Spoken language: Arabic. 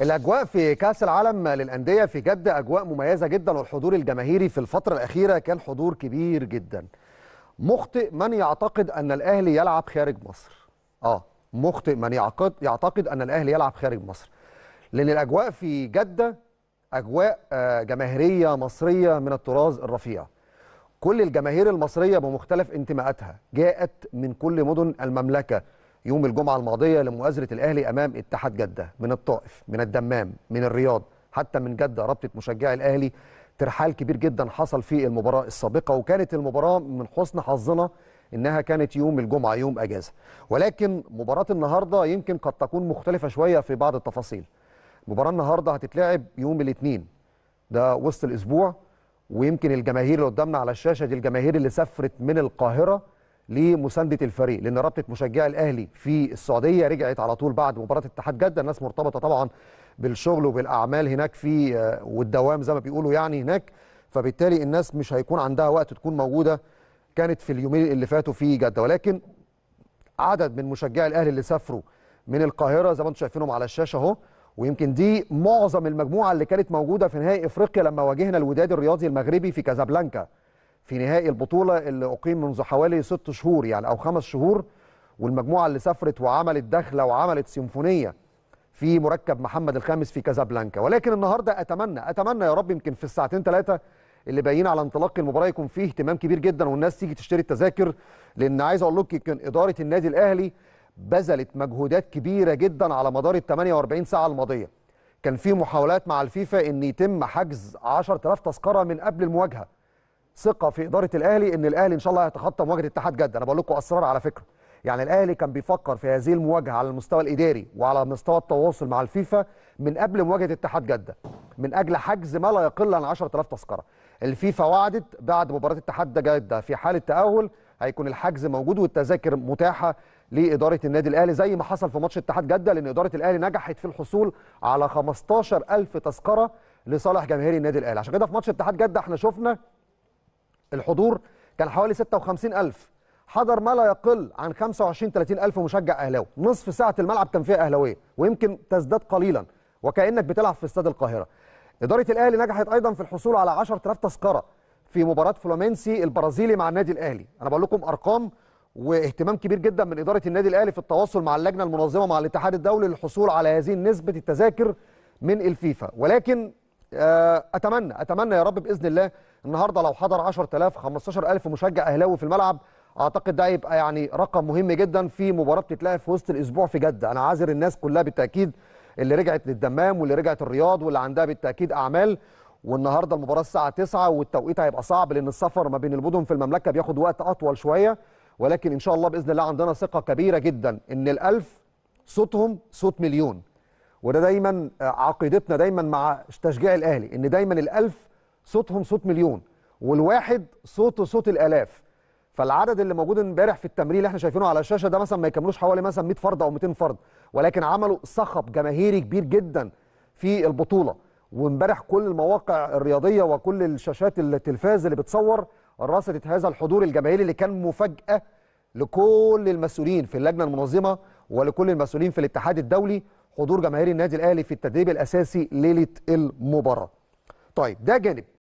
الأجواء في كأس العالم للأندية في جدة أجواء مميزة جدا والحضور الجماهيري في الفترة الأخيرة كان حضور كبير جدا مخطئ من يعتقد أن الأهلي يلعب خارج مصر آه مخطئ من يعقد يعتقد أن الأهلي يلعب خارج مصر لأن الأجواء في جدة أجواء آه، جماهيرية مصرية من الطراز الرفيع كل الجماهير المصرية بمختلف انتماءاتها جاءت من كل مدن المملكة يوم الجمعة الماضية لمؤازرة الأهلي أمام اتحاد جدة من الطائف من الدمام من الرياض حتى من جدة رابطة مشجعي الأهلي ترحال كبير جدا حصل في المباراة السابقة وكانت المباراة من حسن حظنا إنها كانت يوم الجمعة يوم أجازة ولكن مباراة النهاردة يمكن قد تكون مختلفة شوية في بعض التفاصيل مباراة النهاردة هتتلعب يوم الاثنين ده وسط الأسبوع ويمكن الجماهير اللي قدامنا على الشاشة دي الجماهير اللي سافرت من القاهرة لمسانده الفريق لان رابطه مشجعي الاهلي في السعوديه رجعت على طول بعد مباراه اتحاد جده الناس مرتبطه طبعا بالشغل وبالاعمال هناك في آه، والدوام زي ما بيقولوا يعني هناك فبالتالي الناس مش هيكون عندها وقت تكون موجوده كانت في اليومين اللي فاتوا في جده ولكن عدد من مشجعي الاهلي اللي سافروا من القاهره زي ما انتم شايفينهم على الشاشه اهو ويمكن دي معظم المجموعه اللي كانت موجوده في نهائي افريقيا لما واجهنا الوداد الرياضي المغربي في كازابلانكا في نهائي البطولة اللي أقيم منذ حوالي ست شهور يعني أو خمس شهور والمجموعة اللي سافرت وعملت دخلة وعملت سيمفونية في مركب محمد الخامس في كازابلانكا ولكن النهاردة أتمنى أتمنى يا رب يمكن في الساعتين ثلاثة اللي باين على انطلاق المباراه يكون فيه اهتمام كبير جدا والناس تيجي تشتري التذاكر لان عايز اقول لك يمكن اداره النادي الاهلي بذلت مجهودات كبيره جدا على مدار ال 48 ساعه الماضيه كان في محاولات مع الفيفا ان يتم حجز 10000 تذكره من قبل المواجهه ثقه في اداره الاهلي ان الاهلي ان شاء الله هيتخطى مواجهه اتحاد جده انا بقول لكم اسرار على فكره يعني الاهلي كان بيفكر في هذه المواجهه على المستوى الاداري وعلى مستوى التواصل مع الفيفا من قبل مواجهه اتحاد جده من اجل حجز ما لا يقل عن 10000 تذكره الفيفا وعدت بعد مباراه اتحاد جده في حاله تاهل هيكون الحجز موجود والتذاكر متاحه لاداره النادي الاهلي زي ما حصل في ماتش اتحاد جده لان اداره الاهلي نجحت في الحصول على 15000 تذكره لصالح جماهير النادي الاهلي عشان كده في ماتش اتحاد جده احنا شفنا الحضور كان حوالي 56000 حضر ما لا يقل عن 25 30000 مشجع اهلاوي نصف ساعه الملعب كان فيها اهلاويه ويمكن تزداد قليلا وكانك بتلعب في استاد القاهره اداره الاهلي نجحت ايضا في الحصول على 10000 تذكره في مباراه فلومنسي البرازيلي مع النادي الاهلي انا بقول لكم ارقام واهتمام كبير جدا من اداره النادي الاهلي في التواصل مع اللجنه المنظمه مع الاتحاد الدولي للحصول على هذه نسبه التذاكر من الفيفا ولكن آه، اتمنى اتمنى يا رب باذن الله النهارده لو حضر 10000 15000 مشجع اهلاوي في الملعب اعتقد ده هيبقى يعني رقم مهم جدا في مباراه بتتلعب في وسط الاسبوع في جده انا عازر الناس كلها بالتاكيد اللي رجعت للدمام واللي رجعت الرياض واللي عندها بالتاكيد اعمال والنهارده المباراه الساعه 9 والتوقيت هيبقى صعب لان السفر ما بين المدن في المملكه بياخد وقت اطول شويه ولكن ان شاء الله باذن الله عندنا ثقه كبيره جدا ان الالف صوتهم صوت مليون وده دايما آه، عقيدتنا دايما مع تشجيع الاهلي ان دايما الالف صوتهم صوت مليون والواحد صوته صوت الالاف فالعدد اللي موجود امبارح في التمرين اللي احنا شايفينه على الشاشه ده مثلا ما يكملوش حوالي مثلا 100 فرد او 200 فرد ولكن عملوا صخب جماهيري كبير جدا في البطوله وامبارح كل المواقع الرياضيه وكل الشاشات التلفاز اللي بتصور رصدت هذا الحضور الجماهيري اللي كان مفاجاه لكل المسؤولين في اللجنه المنظمه ولكل المسؤولين في الاتحاد الدولي حضور جماهير النادي الاهلي في التدريب الاساسي ليله المباراه طيب ده جانب